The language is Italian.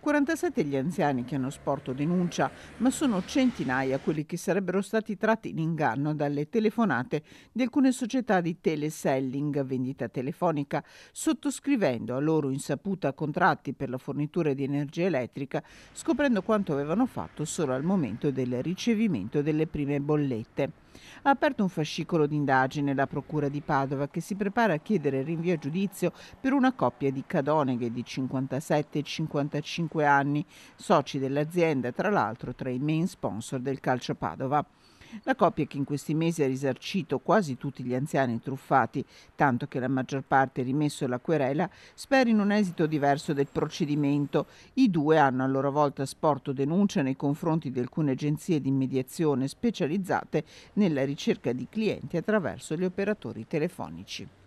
47 gli anziani che hanno sporto denuncia, ma sono centinaia quelli che sarebbero stati tratti in inganno dalle telefonate di alcune società di teleselling, vendita telefonica, sottoscrivendo a loro insaputa contratti per la fornitura di energia elettrica, scoprendo quanto avevano fatto solo al momento del ricevimento delle prime bollette. Ha aperto un fascicolo di indagine la Procura di Padova che si prepara a chiedere rinvio a giudizio per una coppia di cadoneghe di 57 e 55 35 anni, soci dell'azienda tra l'altro tra i main sponsor del Calcio Padova. La coppia che in questi mesi ha risarcito quasi tutti gli anziani truffati, tanto che la maggior parte ha rimesso la querela, spera in un esito diverso del procedimento. I due hanno a loro volta sporto denuncia nei confronti di alcune agenzie di mediazione specializzate nella ricerca di clienti attraverso gli operatori telefonici.